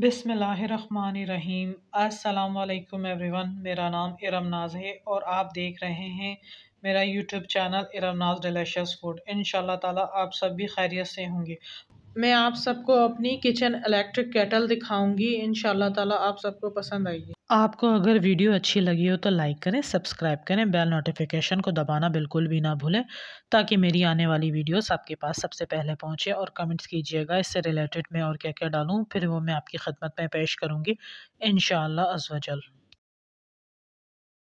बिसमीम अल्लाम एवरीवन मेरा नाम इरम नाज है और आप देख रहे हैं मेरा यूट्यूब चैनल इरम नाज डिलीशियस फूड इन ताला आप सब भी खैरियत से होंगे मैं आप सबको अपनी किचन इलेक्ट्रिक केटल दिखाऊंगी इन ताला आप सबको पसंद आएगी आपको अगर वीडियो अच्छी लगी हो तो लाइक करें सब्सक्राइब करें बेल नोटिफिकेशन को दबाना बिल्कुल भी ना भूलें ताकि मेरी आने वाली वीडियोस आपके पास सबसे पहले पहुंचे और कमेंट्स कीजिएगा इससे रिलेटेड मैं और क्या क्या डालूँ फिर वो मैं आपकी खदमत में पेश करूँगी इन शजल